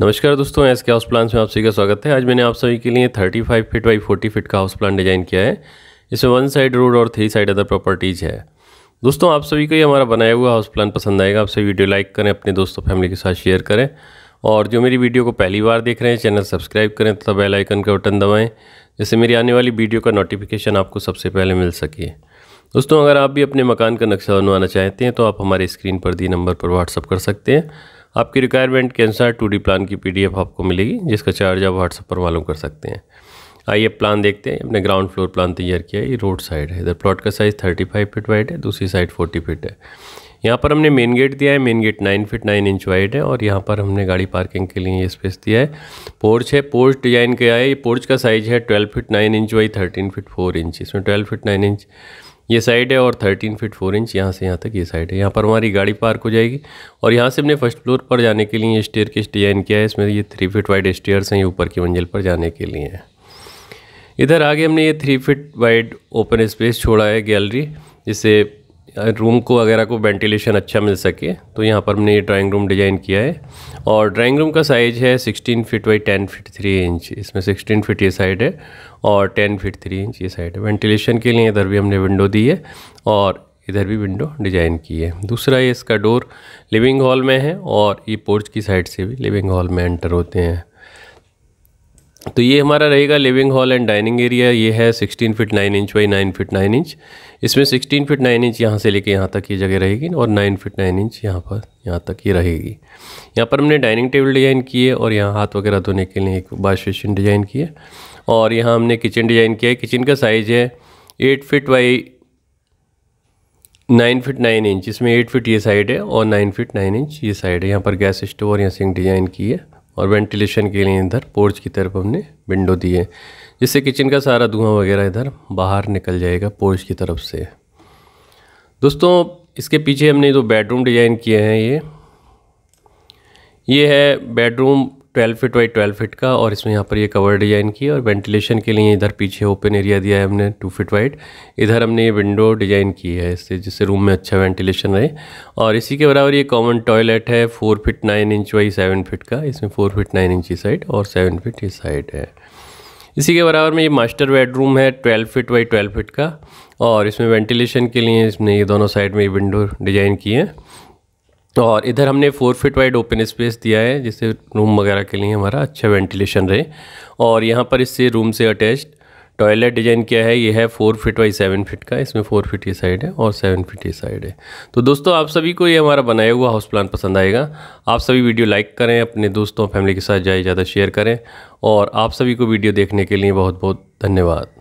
नमस्कार दोस्तों एस के हाउस प्लान में आप सभी का स्वागत है आज मैंने आप सभी के लिए 35 फिट बाई फोर्टी फिट का हाउस प्लान डिज़ाइन किया है इसमें वन साइड रोड और थ्री साइड अदर प्रॉपर्टीज़ है दोस्तों आप सभी को ये हमारा बनाया हुआ हाउस प्लान पसंद आएगा आप सभी वीडियो लाइक करें अपने दोस्तों फैमिली के साथ शेयर करें और जो मेरी वीडियो को पहली बार देख रहे हैं चैनल सब्सक्राइब करें तथा तो बेलाइकन का बटन दबाएँ जिससे मेरी आने वाली वीडियो का नोटिफिकेशन आपको सबसे पहले मिल सके दोस्तों अगर आप भी अपने मकान का नक्शा बनवाना चाहते हैं तो आप हमारे स्क्रीन पर दी नंबर पर व्हाट्सअप कर सकते हैं आपकी रिक्वायरमेंट के अनुसार टू डी प्लान की पी आपको मिलेगी जिसका चार्ज आप व्हाट्सएप पर मालूम कर सकते हैं आइए प्लान देखते हैं अपने ग्राउंड फ्लोर प्लान तैयार किया है ये रोड साइड है इधर प्लॉट का size thirty five feet wide है दूसरी साइड फोर्टी फिट है यहाँ पर हमने मेन गेट दिया है main gate nine feet nine inch wide है और यहाँ पर हमने गाड़ी पार्किंग के लिए ये स्पेस दिया है पोर्च है पोर्च डिजाइन किया है ये पोर्च का साइज़ है twelve feet nine inch by thirteen feet four inch इसमें ट्वेल्व फिट नाइन इंच ये साइड है और थर्टीन फीट फोर इंच यहाँ से यहाँ तक ये साइड है यहाँ पर हमारी गाड़ी पार्क हो जाएगी और यहाँ से हमने फर्स्ट फ्लोर पर जाने के लिए स्टेयर के डिजाइन किया है इसमें ये थ्री फीट वाइड स्टेयर्स हैं ये ऊपर की मंजिल पर जाने के लिए हैं इधर आगे हमने ये three feet wide open space छोड़ा है गैलरी जिससे रूम को वगैरह को वेंटिलेशन अच्छा मिल सके तो यहाँ पर हमने ये ड्राइंग रूम डिज़ाइन किया है और ड्राइंग रूम का साइज़ है 16 फीट बाई 10 फीट 3 इंच इसमें 16 फीट ये साइड है और 10 फीट 3 इंच ये साइड है वेंटिलेशन के लिए इधर भी हमने विंडो दी है और इधर भी विंडो डिज़ाइन की है दूसरा ये इसका डोर लिविंग हॉल में है और ये पोर्च की साइड से भी लिविंग हॉल में एंटर होते हैं तो ये हमारा रहेगा living hall and dining area ये है 16 feet 9 inch by 9 feet 9 inch इसमें 16 फिट 9 इंच यहाँ से लेके यहाँ तक ये जगह रहेगी और 9 फिट 9 इंच यहाँ पर यहाँ तक ये रहेगी यहाँ पर हमने डाइनिंग टेबल डिज़ाइन की है और यहाँ हाथ वगैरह धोने के लिए एक वाश बेसिन डिज़ाइन है और यहाँ हमने किचन डिज़ाइन किया है किचन का साइज़ है eight feet by nine feet nine inch इसमें एट फिट ये साइड है और नाइन फिट नाइन इंच ये साइड है यहाँ पर गैस स्टोव और यहाँ सिंक डिज़ाइन की है और वेंटिलेशन के लिए इधर पोर्च की तरफ हमने विंडो दी है जिससे किचन का सारा धुआं वगैरह इधर बाहर निकल जाएगा पोर्च की तरफ से दोस्तों इसके पीछे हमने जो बेडरूम डिज़ाइन किए हैं ये ये है bedroom twelve feet by twelve feet का और इसमें यहाँ पर ये कवर डिज़ाइन किया और वेंटिलेशन के लिए इधर पीछे ओपन एरिया दिया है हमने टू फिट वाइड इधर हमने ये विंडो डिज़ाइन की है इससे जिससे रूम में अच्छा वेंटिलेशन रहे और इसी के बराबर ये कॉमन टॉयलेट है four feet nine inch by seven feet का इसमें फोर फिट नाइन इंच इस साइड और सेवन फिट इस साइड है इसी के बराबर में ये मास्टर बेडरूम है twelve feet by twelve feet का और इसमें वेंटिलेशन के लिए इसमें ये दोनों साइड में ये विंडो डिज़ाइन की है तो और इधर हमने four feet wide open space दिया है जिससे रूम वगैरह के लिए हमारा अच्छा वेंटिलेशन रहे और यहाँ पर इससे रूम से अटैच्ड टॉयलेट डिजाइन किया है ये है four feet by seven feet का इसमें फोर फिट ये साइड है और सेवन फिट ये साइड है तो दोस्तों आप सभी को ये हमारा बनाया हुआ हाउस प्लान पसंद आएगा आप सभी वीडियो लाइक करें अपने दोस्तों फैमिली के साथ ज़्यादा ज़्यादा शेयर करें और आप सभी को वीडियो देखने के लिए बहुत बहुत धन्यवाद